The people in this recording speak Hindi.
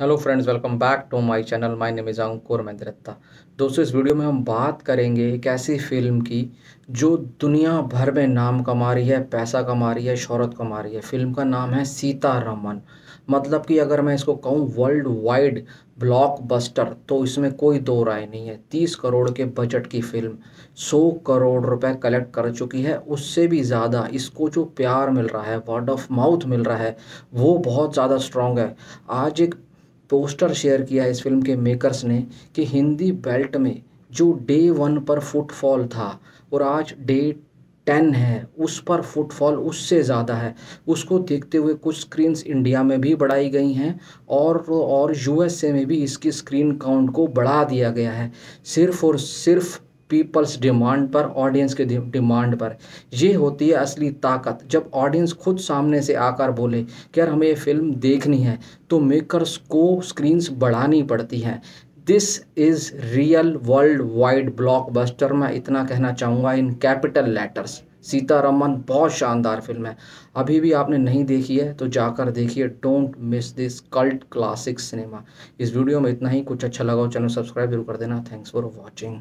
hello friends welcome back to my channel my name is Ankur Mahindratta दोस्तों इस वीडियो में हम बात करेंगे एक ऐसी फिल्म की जो दुनिया भर में नाम कमा रही है पैसा कमा रही है शहरत कमा रही है फिल्म का नाम है सीता रमन मतलब कि अगर मैं इसको कहूँ वर्ल्ड वाइड ब्लॉकबस्टर तो इसमें कोई दो राय नहीं है तीस करोड़ के बजट की फिल्म सौ करोड़ रुपए कलेक्ट कर चुकी है उससे भी ज़्यादा इसको जो प्यार मिल रहा है वर्ड ऑफ माउथ मिल रहा है वो बहुत ज़्यादा स्ट्रॉन्ग है आज एक पोस्टर शेयर किया इस फिल्म के मेकर्स ने कि हिंदी बेल्ट में जो डे वन पर फुटफॉल था और आज डे टेन है उस पर फुटफॉल उससे ज़्यादा है उसको देखते हुए कुछ स्क्रीन्स इंडिया में भी बढ़ाई गई हैं और और यूएसए में भी इसकी स्क्रीन काउंट को बढ़ा दिया गया है सिर्फ और सिर्फ पीपल्स डिमांड पर ऑडियंस के डिमांड पर ये होती है असली ताकत जब ऑडियंस खुद सामने से आकर बोले कि यार हमें ये फिल्म देखनी है तो मेकर्स को स्क्रीन्स बढ़ानी पड़ती हैं this is real world wide blockbuster मैं इतना कहना चाहूँगा इन कैपिटल लेटर्स सीतारमन बहुत शानदार फिल्म है अभी भी आपने नहीं देखी है तो जाकर देखिए don't miss this cult classic cinema इस वीडियो में इतना ही कुछ अच्छा लगा हो चैनल सब्सक्राइब जरूर कर देना थैंक्स फॉर वॉचिंग